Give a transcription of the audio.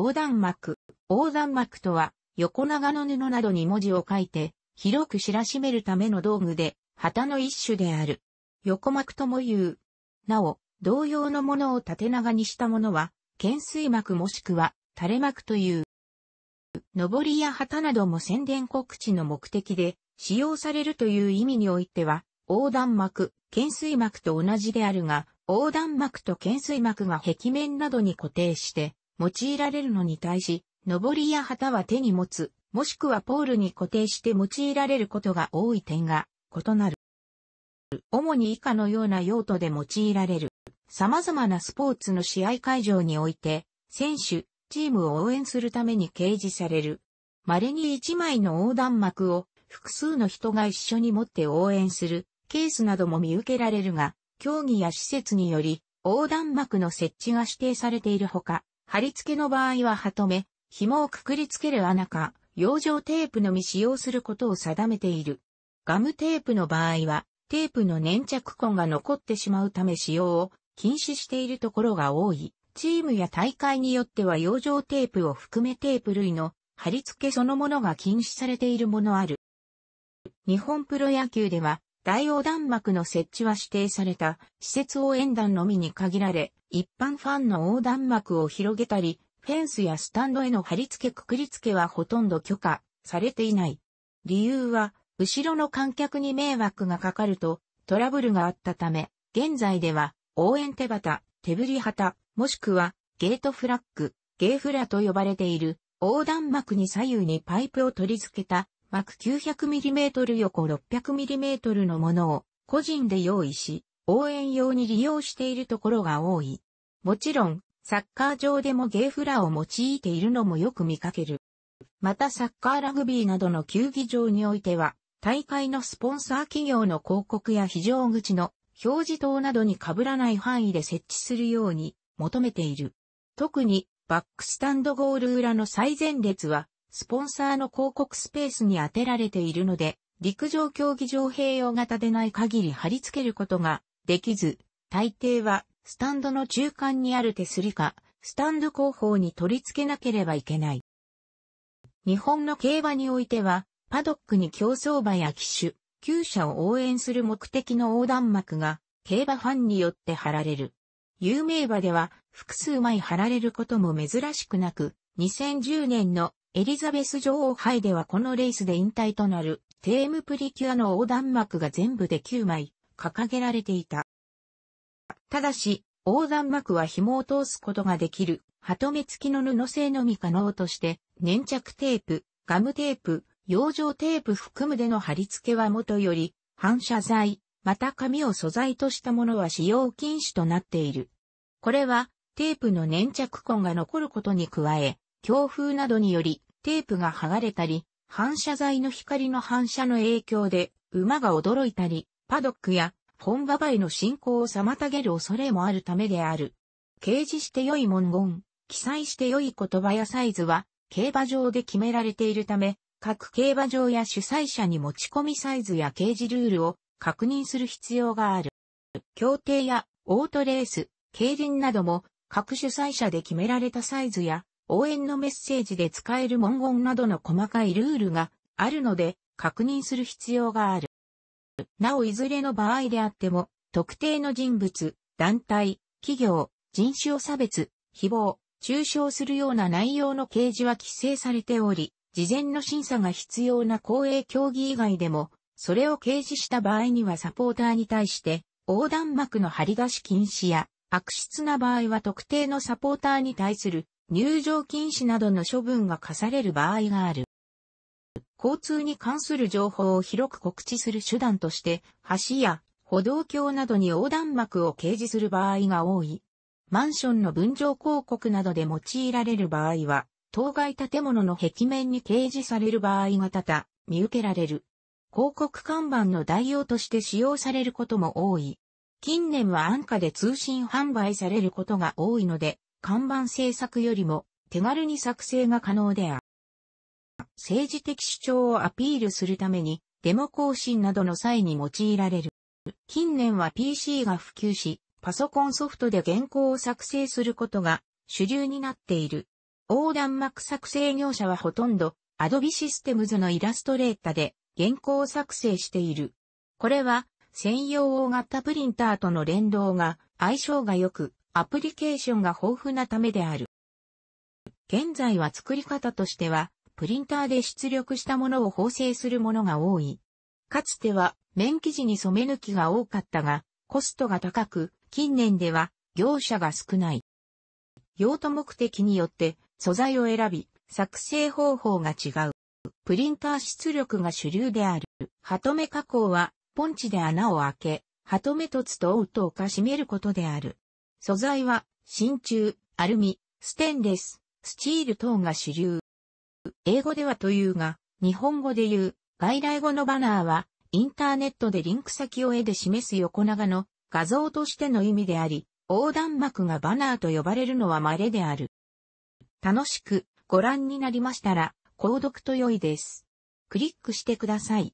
横断幕。横断幕とは、横長の布などに文字を書いて、広く知らしめるための道具で、旗の一種である。横幕とも言う。なお、同様のものを縦長にしたものは、懸垂幕もしくは垂れ幕という。上りや旗なども宣伝告知の目的で使用されるという意味においては、横断幕、懸垂幕と同じであるが、横断幕と懸垂幕が壁面などに固定して、用いられるのに対し、上りや旗は手に持つ、もしくはポールに固定して用いられることが多い点が異なる。主に以下のような用途で用いられる。様々なスポーツの試合会場において、選手、チームを応援するために掲示される。稀に1枚の横断幕を複数の人が一緒に持って応援するケースなども見受けられるが、競技や施設により横断幕の設置が指定されているほか、貼り付けの場合はハトめ、紐をくくりつける穴か、養生テープのみ使用することを定めている。ガムテープの場合は、テープの粘着痕が残ってしまうため使用を禁止しているところが多い。チームや大会によっては養生テープを含めテープ類の貼り付けそのものが禁止されているものある。日本プロ野球では大横断幕の設置は指定された施設応援団のみに限られ、一般ファンの横断幕を広げたり、フェンスやスタンドへの貼り付けくくり付けはほとんど許可されていない。理由は、後ろの観客に迷惑がかかるとトラブルがあったため、現在では応援手旗、手振り旗、もしくはゲートフラッグ、ゲーフラと呼ばれている横断幕に左右にパイプを取り付けた枠 900mm 横 600mm のものを個人で用意し、応援用に利用しているところが多い。もちろん、サッカー場でもゲーフラを用いているのもよく見かける。またサッカーラグビーなどの球技場においては、大会のスポンサー企業の広告や非常口の表示灯などに被らない範囲で設置するように求めている。特にバックスタンドゴール裏の最前列はスポンサーの広告スペースに当てられているので、陸上競技場併用型でない限り貼り付けることができず、大抵はスタンドの中間にある手すりか、スタンド後方に取り付けなければいけない。日本の競馬においては、パドックに競走馬や騎手、厩舎を応援する目的の横断幕が、競馬ファンによって貼られる。有名馬では、複数枚貼られることも珍しくなく、2010年のエリザベス女王杯ではこのレースで引退となるテームプリキュアの横断幕が全部で9枚掲げられていた。ただし、横断幕は紐を通すことができる、トメ付きの布製のみ可能として、粘着テープ、ガムテープ、養生テープ含むでの貼り付けは元より、反射材、また紙を素材としたものは使用禁止となっている。これは、テープの粘着痕が残ることに加え、強風などにより、テープが剥がれたり、反射材の光の反射の影響で、馬が驚いたり、パドックや本場イの進行を妨げる恐れもあるためである。掲示して良い文言、記載して良い言葉やサイズは、競馬場で決められているため、各競馬場や主催者に持ち込みサイズや掲示ルールを確認する必要がある。協定やオートレース、競輪なども各主催者で決められたサイズや応援のメッセージで使える文言などの細かいルールがあるので確認する必要がある。なおいずれの場合であっても、特定の人物、団体、企業、人種を差別、誹謗、中傷するような内容の掲示は規制されており、事前の審査が必要な公営競技以外でも、それを掲示した場合にはサポーターに対して、横断幕の張り出し禁止や、悪質な場合は特定のサポーターに対する入場禁止などの処分が課される場合がある。交通に関する情報を広く告知する手段として、橋や歩道橋などに横断幕を掲示する場合が多い。マンションの分譲広告などで用いられる場合は、当該建物の壁面に掲示される場合が多々、見受けられる。広告看板の代用として使用されることも多い。近年は安価で通信販売されることが多いので、看板制作よりも手軽に作成が可能である。政治的主張をアピールするために、デモ更新などの際に用いられる。近年は PC が普及し、パソコンソフトで原稿を作成することが主流になっている。横断幕作成業者はほとんど Adobe Systems のイラストレータで原稿を作成している。これは専用大型プリンターとの連動が相性が良く、アプリケーションが豊富なためである。現在は作り方としては、プリンターで出力したものを縫製するものが多い。かつては、面生地に染め抜きが多かったが、コストが高く、近年では、業者が少ない。用途目的によって、素材を選び、作成方法が違う。プリンター出力が主流である。ハトメ加工は、ポンチで穴を開け、ハトメ凸とオウとをかしめることである。素材は、真鍮、アルミ、ステンレス、スチール等が主流。英語ではというが、日本語で言う、外来語のバナーは、インターネットでリンク先を絵で示す横長の画像としての意味であり、横断幕がバナーと呼ばれるのは稀である。楽しくご覧になりましたら、購読と良いです。クリックしてください。